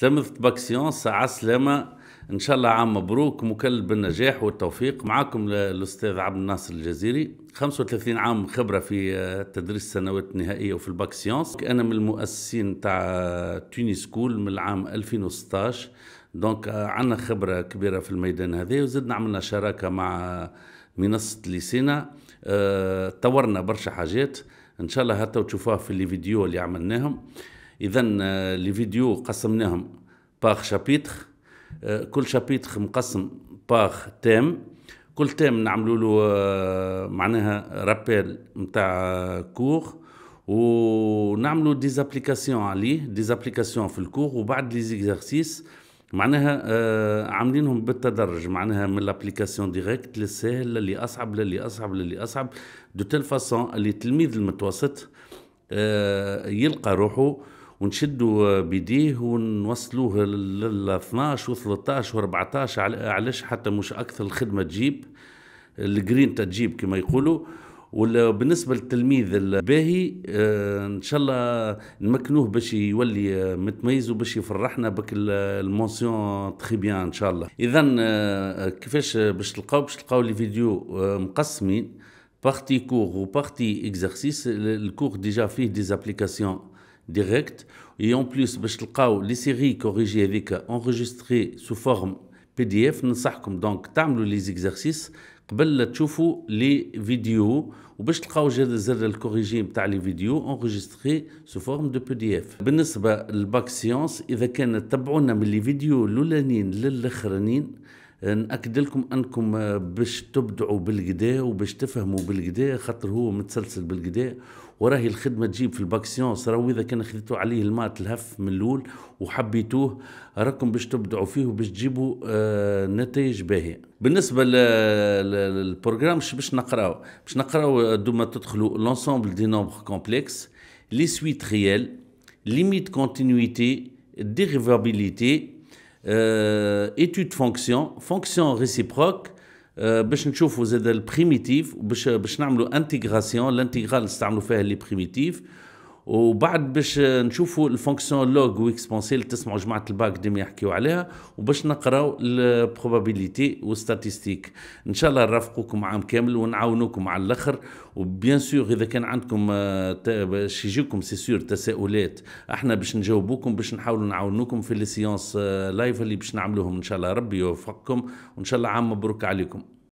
تلامذة باك سيونس ساعة إن شاء الله عام مبروك مكلل بالنجاح والتوفيق معكم الأستاذ عبد الناصر الجزيري 35 عام خبرة في آه، تدريس السنوات النهائية وفي الباك سيونس أنا من المؤسسين تاع توني سكول من العام 2016 دونك آه، عندنا خبرة كبيرة في الميدان هذا وزدنا عملنا شراكة مع منصة ليسينا آه، طورنا برشا حاجات ان شاء الله هاتوا تشوفوها في الفيديو اللي عملناهم اذا آه، لي فيديو قسمناهم باغ شابيتر آه، كل شابيتر مقسم باغ تيم كل تيم نعملوا له آه، معناها رابيل نتاع كور ونعملوا ديزابليكاسيون عليه ديزابليكاسيون في الكور وبعد لي زيكزارسيس معناها عاملينهم بالتدرج معناها من لابليكاسيون ديريكت للسهل للي اصعب للي اصعب للي اصعب دو تيل فاسون اللي التلميذ المتوسط يلقى روحه ونشدوا بيديه ونوصلوه لل 12 و 13 و 14 علاش حتى مش اكثر الخدمه تجيب الجرين تجيب كما يقولوا وبالنسبه للتلميذ الباهي آه، ان شاء الله نمكنوه باش يولي متميز وباش يفرحنا بك المونسيون تخي بيان ان شاء الله اذا آه، كيفاش باش تلقاو باش تلقاو لي فيديو آه، مقسمين بارتي كور وبارتي اكزرسيس الكور ديجا فيه دي زابليكاسيون ديريكت اي اون بليس باش تلقاو لي سيري كوريجي هذيك انريجستري سو فورم بي دي اف ننصحكم دونك تعملوا لي زيكزارسيس قبل تشوفوا لي فيديو وباش تلقاو زر الكوريجي نتاع لي فيديو انريجستري سو فورم دو بي دي اف بالنسبه للباك سيونس اذا كان تبعونا من لي فيديو الاولانيين للاخرانيين نأكد لكم أنكم آه، باش تبدعوا بالقدا وباش تفهموا بالقدا خاطر هو متسلسل بالقدا وراهي الخدمه تجيب في الباك سيونس راهو اذا كان خذيتوا عليه المات الهف من الاول وحبيتوه راكم باش تبدعوا فيه وباش تجيبوا آه نتائج باهيه بالنسبه للبروغرام باش نقراو باش نقراو آه، دوما تدخلوا لونسومبل دي نومبر كومبلكس لي سويت ريال ليميت كونتينيتي ديريفابيليتي Euh, étude fonction, fonction réciproque, pour vais vous montrer les primitives l'intégration. L'intégrale, c'est ce que vous avez les وبعد باش نشوفوا الفونكسيون لوغ ويكسبونسيل تسمعوا جماعه الباك ديما يحكيوا عليها وباش نقراو البروبابيليتي والستاتيستيك ان شاء الله نرافقوكم عام كامل ونعاونوكم على الاخر وبيان سور اذا كان عندكم آه، باش يجيكم سي سور تساؤلات احنا باش نجاوبوكم باش نحاولوا نعاونوكم في لي سيونس لايف اللي باش نعملوهم ان شاء الله ربي يوفقكم وان شاء الله عام مبروك عليكم